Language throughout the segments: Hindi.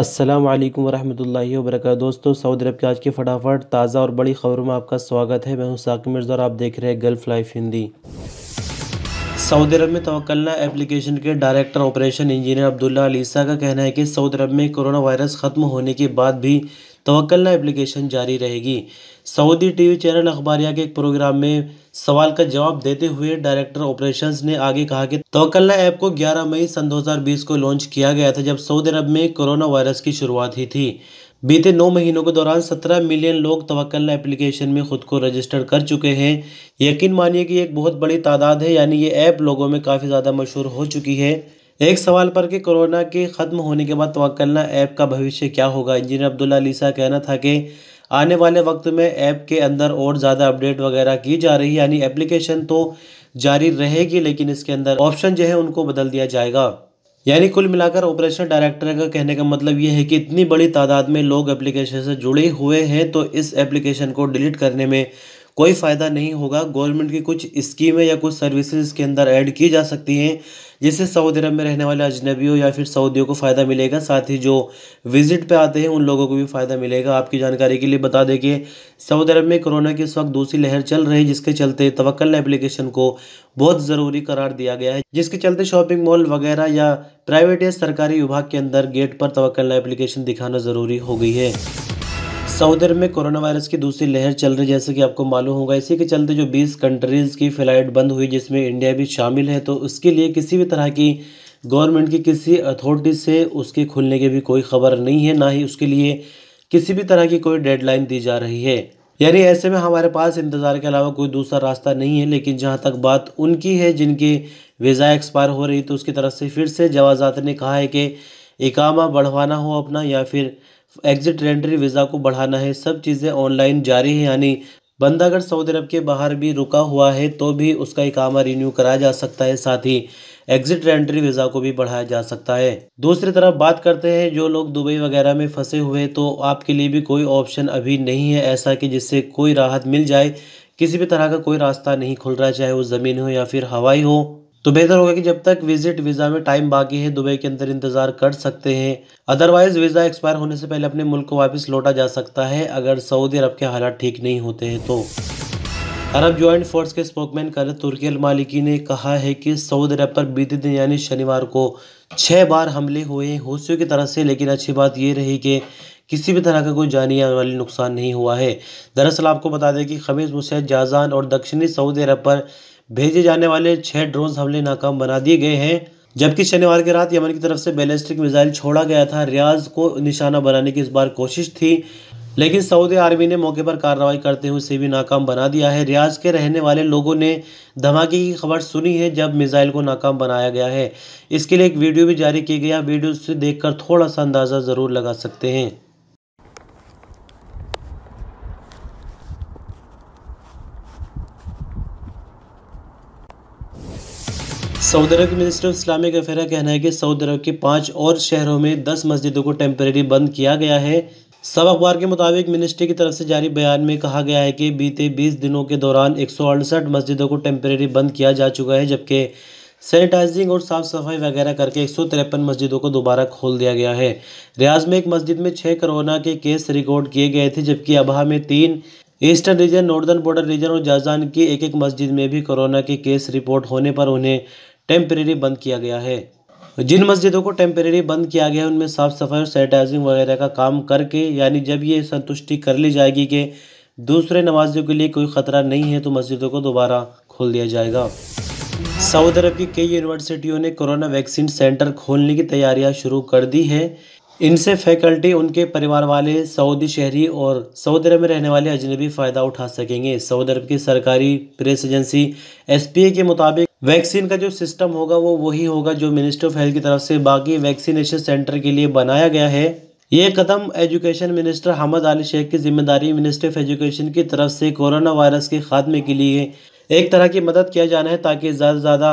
अस्सलाम वालेकुम रहमतुल्लाहि वरक दोस्तों सऊदी अरब की आज की फटाफट ताज़ा और बड़ी खबरों में आपका स्वागत है मैं हूं साकिब मिर्ज़ा और आप देख रहे हैं Gulf life Hindi Saudi Arab में तोकलना एप्लीकेशन के director operation engineer Abdullah Alissa का कहना है कि सऊदी अरब में कोरोना वायरस ख़त्म होने के बाद भी तोकलना एप्लीकेशन जारी रहेगी सऊदी टीवी चैनल अखबारिया के एक प्रोग्राम में सवाल का जवाब देते हुए डायरेक्टर ऑपरेशंस ने आगे कहा कि तोकल्ला ऐप को 11 मई सन 2020 को लॉन्च किया गया था जब सऊदी अरब में कोरोना वायरस की शुरुआत ही थी बीते नौ महीनों के दौरान सत्रह मिलियन लोग तवक्ल एप्लीकेशन में खुद को रजिस्टर कर चुके हैं यकीन मानिए कि एक बहुत बड़ी तादाद है यानी ये ऐप लोगों में काफ़ी ज़्यादा मशहूर हो चुकी है एक सवाल पर कि कोरोना के ख़त्म होने के बाद तवक्लना ऐप का भविष्य क्या होगा इंजीनियर अब्दुल्ला अलीसा कहना था कि आने वाले वक्त में ऐप के अंदर और ज़्यादा अपडेट वगैरह की जा रही है यानी एप्लीकेशन तो जारी रहेगी लेकिन इसके अंदर ऑप्शन जो है उनको बदल दिया जाएगा यानी कुल मिलाकर ऑपरेशन डायरेक्टर का कहने का मतलब ये है कि इतनी बड़ी तादाद में लोग एप्लीकेशन से जुड़े हुए हैं तो इस एप्लीकेशन को डिलीट करने में कोई फ़ायदा नहीं होगा गवर्नमेंट की कुछ स्कीमें या कुछ सर्विसेज के अंदर ऐड की जा सकती हैं जिससे सऊदी अरब में रहने वाले अजनबियों या फिर सऊदियों को फ़ायदा मिलेगा साथ ही जो विजिट पे आते हैं उन लोगों को भी फ़ायदा मिलेगा आपकी जानकारी के लिए बता दें कि सऊदी अरब में कोरोना की इस वक्त दूसरी लहर चल रही है जिसके चलते तवक्ल एप्लीकेशन को बहुत ज़रूरी करार दिया गया है जिसके चलते शॉपिंग मॉल वगैरह या प्राइवेट या सरकारी विभाग के अंदर गेट पर तवक्ल एप्लीकेशन दिखाना ज़रूरी हो गई है सऊदी अरब में कोरोना वायरस की दूसरी लहर चल रही जैसे कि आपको मालूम होगा इसी के चलते जो 20 कंट्रीज़ की फ़्लाइट बंद हुई जिसमें इंडिया भी शामिल है तो उसके लिए किसी भी तरह की गवर्नमेंट की किसी अथॉरिटी से उसके खुलने की भी कोई खबर नहीं है ना ही उसके लिए किसी भी तरह की कोई डेडलाइन दी जा रही है यानी ऐसे में हमारे पास इंतज़ार के अलावा कोई दूसरा रास्ता नहीं है लेकिन जहाँ तक बात उनकी है जिनके वीज़ा एक्सपायर हो रही तो उसकी तरफ से फिर से जवाजात ने कहा है कि इकामा बढ़वाना हो अपना या फिर एग्जिट रेंट्री वीज़ा को बढ़ाना है सब चीज़ें ऑनलाइन जारी है यानी बंदा अगर सऊदी अरब के बाहर भी रुका हुआ है तो भी उसका इकामा रिन्यू कराया जा सकता है साथ ही एग्जिट रेंट्री वीज़ा को भी बढ़ाया जा सकता है दूसरी तरफ बात करते हैं जो लोग दुबई वगैरह में फंसे हुए तो आपके लिए भी कोई ऑप्शन अभी नहीं है ऐसा कि जिससे कोई राहत मिल जाए किसी भी तरह का कोई रास्ता नहीं खुल रहा चाहे वो ज़मीन हो या फिर हवाई हो तो बेहतर होगा कि जब तक विजिट वीज़ा में टाइम बाकी है दुबई के अंदर इंतज़ार कर सकते हैं अदरवाइज़ वीज़ा एक्सपायर होने से पहले अपने मुल्क को वापस लौटा जा सकता है अगर सऊदी अरब के हालात ठीक नहीं होते हैं तो अरब ज्वाइंट फोर्स के स्पोकमैन कल तुर्की अल मालिकी ने कहा है कि सऊदी अरब पर बीते दिन यानी शनिवार को छः बार हमले हुए हौसियों की तरफ से लेकिन अच्छी बात ये रही कि किसी भी तरह का कोई जानी आने वाली नुकसान नहीं हुआ है दरअसल आपको बता दें कि खमीज मुशैद जाजान और दक्षिणी सऊदी अरब पर भेजे जाने वाले छह ड्रोन हमले नाकाम बना दिए गए हैं जबकि शनिवार की रात यमन की तरफ से बैलिस्टिक मिसाइल छोड़ा गया था रियाज को निशाना बनाने की इस बार कोशिश थी लेकिन सऊदी आर्मी ने मौके पर कार्रवाई करते हुए उसे भी नाकाम बना दिया है रियाज के रहने वाले लोगों ने धमाके की खबर सुनी है जब मिसाइल को नाकाम बनाया गया है इसके लिए एक वीडियो भी जारी की गया वीडियो से देखकर थोड़ा सा अंदाज़ा ज़रूर लगा सकते हैं सऊदी अरब के मिनिस्टर ऑफ इस्लामिक अफेयर का कहना है कि सऊदी अरब के पाँच और शहरों में दस मस्जिदों को टेम्परेरी बंद किया गया है सब अखबार के मुताबिक मिनिस्ट्री की तरफ से जारी बयान में कहा गया है कि बीते 20 दिनों के दौरान एक मस्जिदों को टेम्परेरी बंद किया जा चुका है जबकि सैनिटाइजिंग और साफ सफाई वगैरह करके एक मस्जिदों को दोबारा खोल दिया गया है रियाज में एक मस्जिद में छः कोरोना के केस रिकॉर्ड किए गए थे जबकि अबहा में तीन eastern region northern border region और जाजान की एक एक मस्जिद में भी कोरोना के केस रिपोर्ट होने पर उन्हें टेम्परेरी बंद किया गया है जिन मस्जिदों को टेम्परेरी बंद किया गया है उनमें साफ़ सफाई और सैनिटाइजिंग वगैरह का काम करके यानी जब ये संतुष्टि कर ली जाएगी कि दूसरे नमाजियों के लिए कोई ख़तरा नहीं है तो मस्जिदों को दोबारा खोल दिया जाएगा सऊदी अरब की कई यूनिवर्सिटियों ने कोरोना वैक्सीन सेंटर खोलने की तैयारियां शुरू कर दी है इनसे फैकल्टी उनके परिवार वाले सऊदी शहरी और सऊदी अरब में रहने वाले अजनबी फ़ायदा उठा सकेंगे सऊदी अरब की सरकारी प्रेस एजेंसी एस के मुताबिक वैक्सीन का जो सिस्टम होगा वो वही होगा जो मिनिस्ट्री ऑफ हेल्थ की तरफ से बाकी वैक्सीनेशन सेंटर के लिए बनाया गया है ये कदम education minister Hamad Ali Sheikh की जिम्मेदारी मिनिस्ट्री ऑफ एजुकेशन की तरफ से कोरोना वायरस के खात्मे के लिए एक तरह की मदद किया जाना है ताकि ज़्यादा से ज़्यादा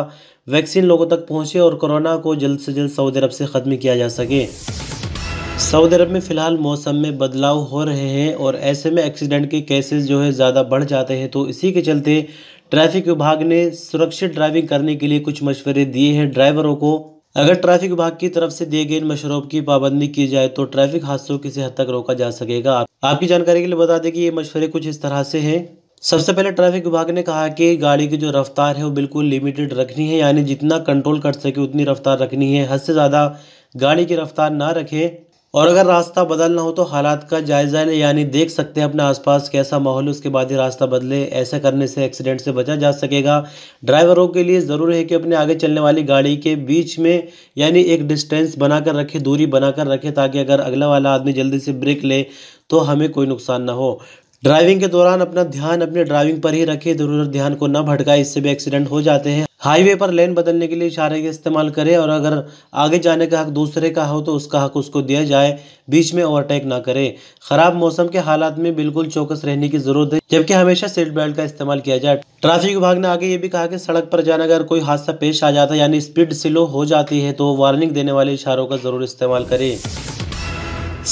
वैक्सीन लोगों तक पहुँचे और कोरोना को जल्द से जल्द सऊदी अरब से ख़त्म किया जा सके सऊदी अरब में फ़िलहाल मौसम में बदलाव हो रहे हैं और ऐसे में एक्सीडेंट के केसेस जो है ज़्यादा बढ़ जाते हैं तो इसी के चलते ट्रैफिक विभाग ने सुरक्षित ड्राइविंग करने के लिए कुछ मशवरे दिए हैं ड्राइवरों को अगर ट्रैफिक विभाग की तरफ से दिए गए इन मशरों की पाबंदी की जाए तो ट्रैफिक हादसों की हद तक रोका जा सकेगा आपकी जानकारी के लिए बता दें कि ये मशवरे कुछ इस तरह से हैं सबसे पहले ट्रैफिक विभाग ने कहा कि गाड़ी की जो रफ्तार है वो बिल्कुल लिमिटेड रखनी है यानी जितना कंट्रोल कर सके उतनी रफ्तार रखनी है हद से ज़्यादा गाड़ी की रफ्तार ना रखें और अगर रास्ता बदलना हो तो हालात का जायज़ा लें यानी देख सकते हैं अपने आसपास कैसा माहौल है उसके बाद ही रास्ता बदले ऐसा करने से एक्सीडेंट से बचा जा सकेगा ड्राइवरों के लिए ज़रूरी है कि अपने आगे चलने वाली गाड़ी के बीच में यानी एक डिस्टेंस बना कर रखे दूरी बना कर रखे ताकि अगर अगला वाला आदमी जल्दी से ब्रेक ले तो हमें कोई नुकसान ना हो ड्राइविंग के दौरान अपना ध्यान अपने ड्राइविंग पर ही रखें जरूर ध्यान को ना भटकाए इससे भी एक्सीडेंट हो जाते हैं हाईवे पर लेन बदलने के लिए इशारे का इस्तेमाल करें और अगर आगे जाने का हक दूसरे का हो तो उसका हक उसको दिया जाए बीच में ओवरटेक ना करें खराब मौसम के हालात में बिल्कुल चौकस रहने की जरूरत है जबकि हमेशा सीट बेल्ट का इस्तेमाल किया जाए ट्रैफिक विभाग ने आगे ये भी कहा कि सड़क पर जाना अगर कोई हादसा पेश आ जाता है यानी स्पीड स्लो हो जाती है तो वार्निंग देने वाले इशारों का जरूर इस्तेमाल करें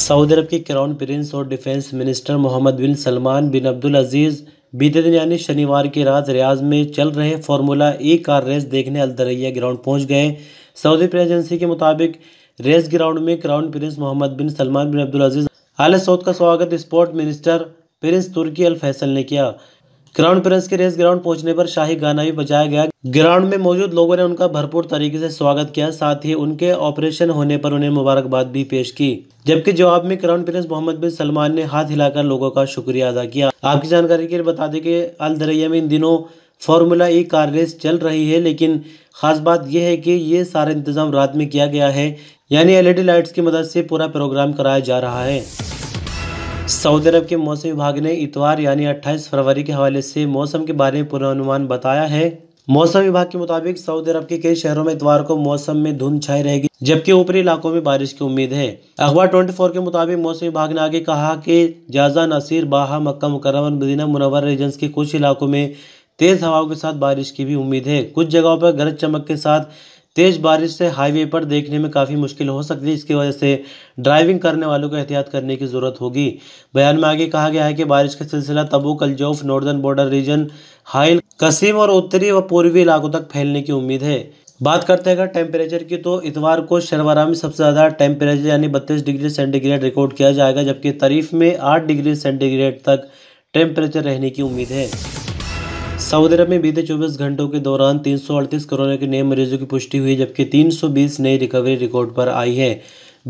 सऊदी अरब के क्राउन प्रिंस और defence minister Mohammed bin Salman bin Abdul Aziz बीते दिन यानी शनिवार की रात रियाज में चल रहे फार्मूला ए कार रेस देखने अलदरैया ग्राउंड पहुंच गए सऊदी प्रेस एजेंसी के मुताबिक रेस ग्राउंड में crown prince Mohammed bin Salman bin Abdul Aziz Al Saud का स्वागत sport minister prince Turki Al Faisal ने किया क्राउन प्रिंस के रेस ग्राउंड पहुंचने पर शाही गाना भी बजाया गया ग्राउंड में मौजूद लोगों ने उनका भरपूर तरीके से स्वागत किया साथ ही उनके ऑपरेशन होने पर उन्हें मुबारकबाद भी पेश की जबकि जवाब में crown prince Mohammed bin Salman ने हाथ हिलाकर लोगों का शुक्रिया अदा किया आपकी जानकारी के लिए बता दें कि अल दरिया में इन दिनों फार्मूला ई कार रेस चल रही है लेकिन ख़ास बात यह है कि ये सारा इंतज़ाम रात में किया गया है यानी एलईडी लाइट्स की मदद से पूरा प्रोग्राम कराया जा रहा है सऊदी अरब के मौसम विभाग ने इतवार यानी 28 फरवरी के हवाले से मौसम के बारे में पूर्वानुमान बताया है मौसम विभाग के मुताबिक सऊदी अरब के कई शहरों में इतवार को मौसम में धुंध छाई रहेगी जबकि ऊपरी इलाकों में बारिश की उम्मीद है अखबार 24 के मुताबिक मौसम विभाग ने आगे कहा कि जाजा नसीर बाहा मक्का मुकरम और मदीना मुनवर रीजन के कुछ इलाकों में तेज़ हवाओं के साथ बारिश की भी उम्मीद है कुछ जगहों पर गरज चमक के साथ तेज़ बारिश से हाईवे पर देखने में काफ़ी मुश्किल हो सकती है इसकी वजह से ड्राइविंग करने वालों को एहतियात करने की ज़रूरत होगी बयान में आगे कहा गया है कि बारिश का सिलसिला तबू कलजोफ northern border region Hail Qassim और उत्तरी व पूर्वी इलाकों तक फैलने की उम्मीद है बात करते हैं अगर टेम्परेचर की तो इतवार को शर्वरा में सबसे ज़्यादा टेम्परेचर यानी बत्तीस डिग्री सेंटीग्रेड रिकॉर्ड किया जाएगा जबकि तरीफ में आठ डिग्री सेंटीग्रेड तक टेम्परेचर रहने की उम्मीद है सऊदी अरब में बीते 24 घंटों के दौरान 338 कोरोना के नए मरीजों की पुष्टि हुई जबकि 320 नए रिकवरी रिकॉर्ड पर आई है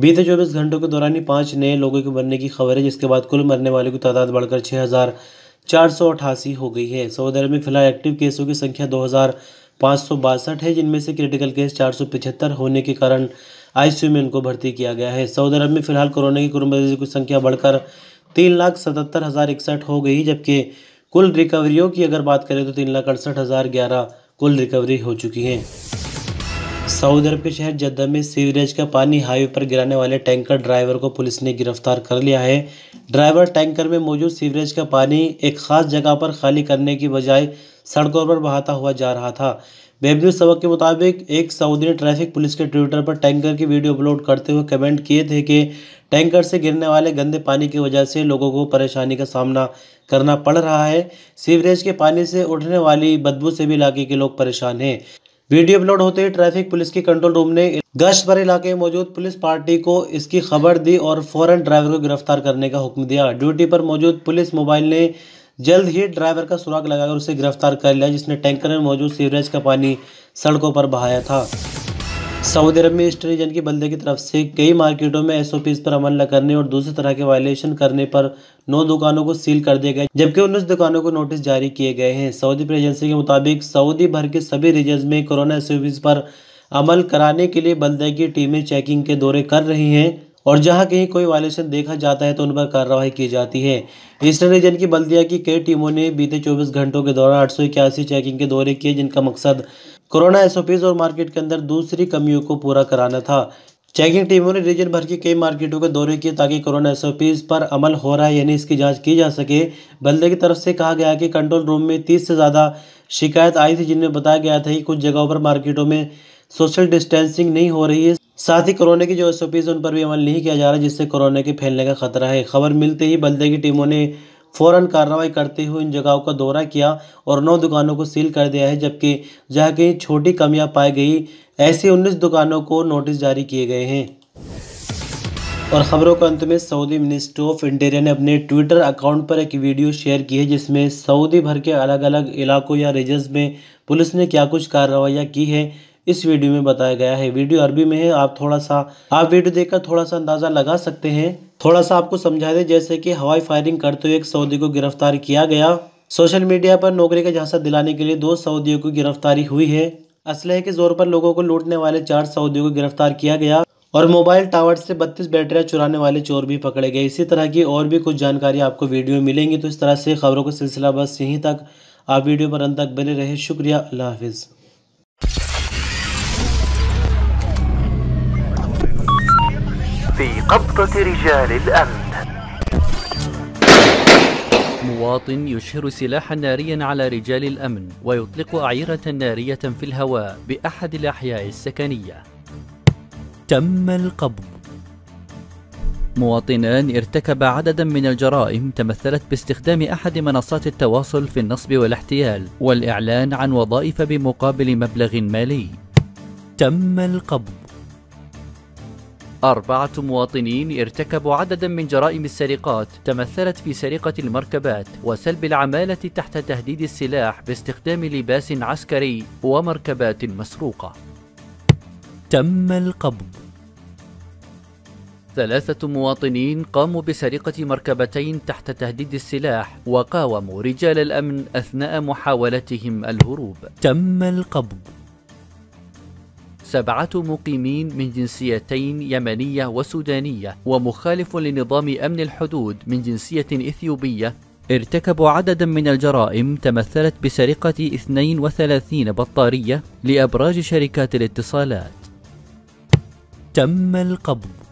बीते 24 घंटों के दौरान ही पाँच नए लोगों के मरने की खबर है जिसके बाद कुल मरने वालों की तादाद बढ़कर छः हज़ार चार सौ अठासी हो गई है सऊदी अरब में फिलहाल एक्टिव केसों की संख्या दो हज़ार पाँच सौ बासठ है जिनमें से क्रिटिकल केस चार सौ पिछहत्तर होने के कारण आईसीयू में इनको भर्ती किया गया है सऊदी अरब में फिलहाल कोरोना के कुल मरीजों की संख्या बढ़कर तीन लाख सतहत्तर हज़ार इकसठ हो गई जबकि कुल रिकवरियों की अगर बात करें तो तीन लाख अड़सठ हज़ार ग्यारह कुल रिकवरी हो चुकी है सऊदी अरब के शहर जद्दा में सीवरेज का पानी हाईवे पर गिराने वाले टैंकर ड्राइवर को पुलिस ने गिरफ्तार कर लिया है ड्राइवर टैंकर में मौजूद सीवरेज का पानी एक खास जगह पर खाली करने की बजाय सड़कों पर बहाता हुआ जा रहा था बेबन्यूज सबक के मुताबिक एक सऊदी ने ट्रैफिक पुलिस के ट्विटर पर टैंकर की वीडियो अपलोड करते हुए कमेंट किए थे कि टैंकर से गिरने वाले गंदे पानी की वजह से लोगों को परेशानी का सामना करना पड़ रहा है सीवरेज के पानी से उठने वाली बदबू से भी इलाके के लोग परेशान हैं वीडियो अपलोड होते ही ट्रैफिक पुलिस के कंट्रोल रूम ने गश्त पर इलाके में मौजूद पुलिस पार्टी को इसकी खबर दी और फौरन ड्राइवर को गिरफ्तार करने का हुक्म दिया ड्यूटी पर मौजूद पुलिस मोबाइल ने जल्द ही ड्राइवर का सुराग लगाकर उसे गिरफ्तार कर लिया जिसने टैंकर में मौजूद सीवरेज का पानी सड़कों पर बहाया था सऊदी अरब में स्टडी जन की बल्दे की तरफ से कई मार्केटों में एस पर अमल न करने और दूसरी तरह के वायलेशन करने पर नौ दुकानों को सील कर दिया गया जबकि उन्नीस दुकानों को नोटिस जारी किए गए हैं सऊदी प्रेस एजेंसी के मुताबिक सऊदी भर के सभी रीजन में कोरोना एस पर अमल कराने के लिए बल्दे की टीमें चेकिंग के दौरे कर रही हैं और जहां कहीं कोई वायलेशन देखा जाता है तो उन पर कार्रवाई की जाती है ईस्टर्न रीजन की बल्दिया की कई टीमों ने बीते 24 घंटों के दौरान आठ चेकिंग के दौरे किए जिनका मकसद कोरोना एसओपीज और मार्केट के अंदर दूसरी कमियों को पूरा कराना था चेकिंग टीमों ने रीजन भर की कई मार्केटों के दौरे किए ताकि कोरोना एस पर अमल हो रहा है यानी इसकी जांच की जा सके बल्दे की तरफ से कहा गया कि कंट्रोल रूम में तीस से ज़्यादा शिकायत आई थी जिनमें बताया गया था कि कुछ जगहों पर मार्केटों में सोशल डिस्टेंसिंग नहीं हो रही है साथ ही कोरोना की जो एस है उन पर भी अमल नहीं किया जा रहा जिससे कोरोना के फैलने का खतरा है खबर मिलते ही बल्दे की टीमों ने फ़ौरन कार्रवाई करते हुए इन जगहों का दौरा किया और नौ दुकानों को सील कर दिया है जबकि जहाँ कहीं छोटी कमियाँ पाई गई ऐसी उन्नीस दुकानों को नोटिस जारी किए गए हैं और ख़बरों के अंत में सऊदी मिनिस्टर ऑफ इंटीरियर ने अपने ट्विटर अकाउंट पर एक वीडियो शेयर की है जिसमें सऊदी भर के अलग अलग इलाकों या रीजन में पुलिस ने क्या कुछ कार्रवाइयाँ की है इस वीडियो में बताया गया है वीडियो अरबी में है आप थोड़ा सा आप वीडियो देखकर थोड़ा सा अंदाज़ा लगा सकते हैं थोड़ा सा आपको समझा दे जैसे कि हवाई फायरिंग करते हुए एक सऊदी को गिरफ्तार किया गया सोशल मीडिया पर नौकरी का झांसा दिलाने के लिए दो सऊदियों की गिरफ्तारी हुई है असलहे के जोर पर लोगों को लूटने वाले चार सऊदियों को गिरफ्तार किया गया और मोबाइल टावर से 32 बैटरियां चुराने वाले चोर भी पकड़े गए इसी तरह की और भी कुछ जानकारी आपको वीडियो में मिलेंगी तो इस तरह से खबरों का सिलसिला बस यहीं तक आप वीडियो पर अंत तक बने रहे शुक्रिया अल्लाह हाफिज़ في قبضة رجال الأمن مواطن يشهر سلاحا ناريا على رجال الأمن ويطلق أعيرة نارية في الهواء بأحد الأحياء السكنية تم القبض مواطنان ارتكب عددا من الجرائم تمثلت باستخدام احد منصات التواصل في النصب والاحتيال والاعلان عن وظائف بمقابل مبلغ مالي تم القبض أربعة مواطنين ارتكبوا عددا من جرائم السرقات تمثلت في سرقة المركبات وسلب العمالة تحت تهديد السلاح باستخدام لباس عسكري ومركبات مسروقة. تم القبض ثلاثة مواطنين قاموا بسرقة مركبتين تحت تهديد السلاح وقاوموا رجال الأمن أثناء محاولتهم الهروب. تم القبض سبعة مقيمين من جنسيتين يمنية وسودانية ومخالف لنظام أمن الحدود من جنسية إثيوبية ارتكبوا عددا من الجرائم تمثلت بسرقة 32 بطارية لأبراج شركات الاتصالات تم القبض